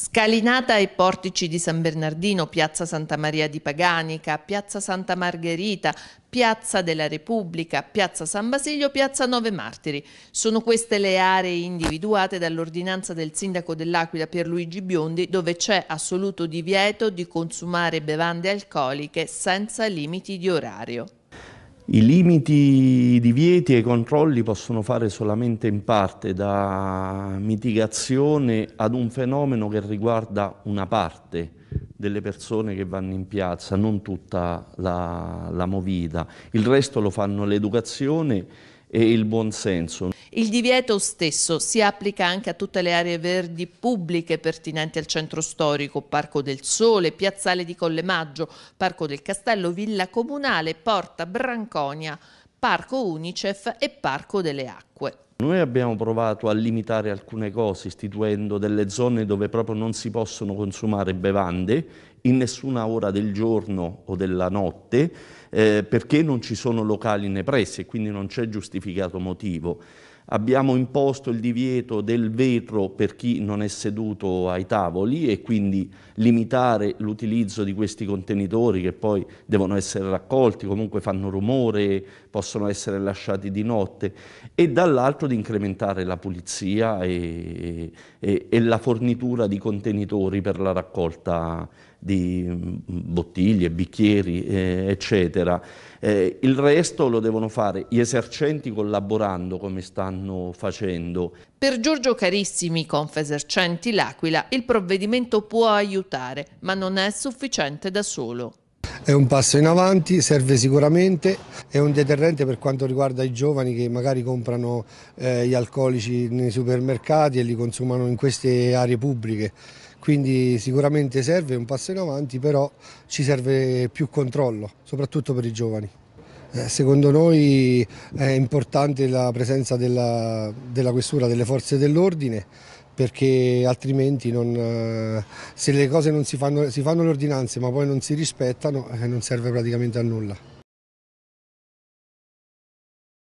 Scalinata ai portici di San Bernardino, Piazza Santa Maria di Paganica, Piazza Santa Margherita, Piazza della Repubblica, Piazza San Basilio, Piazza Nove Martiri. Sono queste le aree individuate dall'ordinanza del sindaco dell'Aquila Pierluigi Biondi dove c'è assoluto divieto di consumare bevande alcoliche senza limiti di orario. I limiti, i divieti e i controlli possono fare solamente in parte da mitigazione ad un fenomeno che riguarda una parte delle persone che vanno in piazza, non tutta la, la movida. Il resto lo fanno l'educazione e il buonsenso. Il divieto stesso si applica anche a tutte le aree verdi pubbliche pertinenti al centro storico, Parco del Sole, Piazzale di Collemaggio, Parco del Castello, Villa Comunale, Porta Branconia, Parco Unicef e Parco delle Acque. Noi abbiamo provato a limitare alcune cose istituendo delle zone dove proprio non si possono consumare bevande in nessuna ora del giorno o della notte eh, perché non ci sono locali nei pressi e quindi non c'è giustificato motivo. Abbiamo imposto il divieto del vetro per chi non è seduto ai tavoli e quindi limitare l'utilizzo di questi contenitori che poi devono essere raccolti, comunque fanno rumore, possono essere lasciati di notte e dall'altro di incrementare la pulizia e, e, e la fornitura di contenitori per la raccolta di mm, bottiglie, bicchieri, eh, eccetera. Eh, il resto lo devono fare gli esercenti collaborando come stanno stanno facendo. Per Giorgio Carissimi, Confesercenti L'Aquila, il provvedimento può aiutare, ma non è sufficiente da solo. È un passo in avanti, serve sicuramente, è un deterrente per quanto riguarda i giovani che magari comprano eh, gli alcolici nei supermercati e li consumano in queste aree pubbliche. Quindi sicuramente serve, è un passo in avanti, però ci serve più controllo, soprattutto per i giovani. Eh, secondo noi è importante la presenza della, della questura, delle forze dell'ordine perché altrimenti non, eh, se le cose non si fanno, si fanno le ordinanze ma poi non si rispettano eh, non serve praticamente a nulla.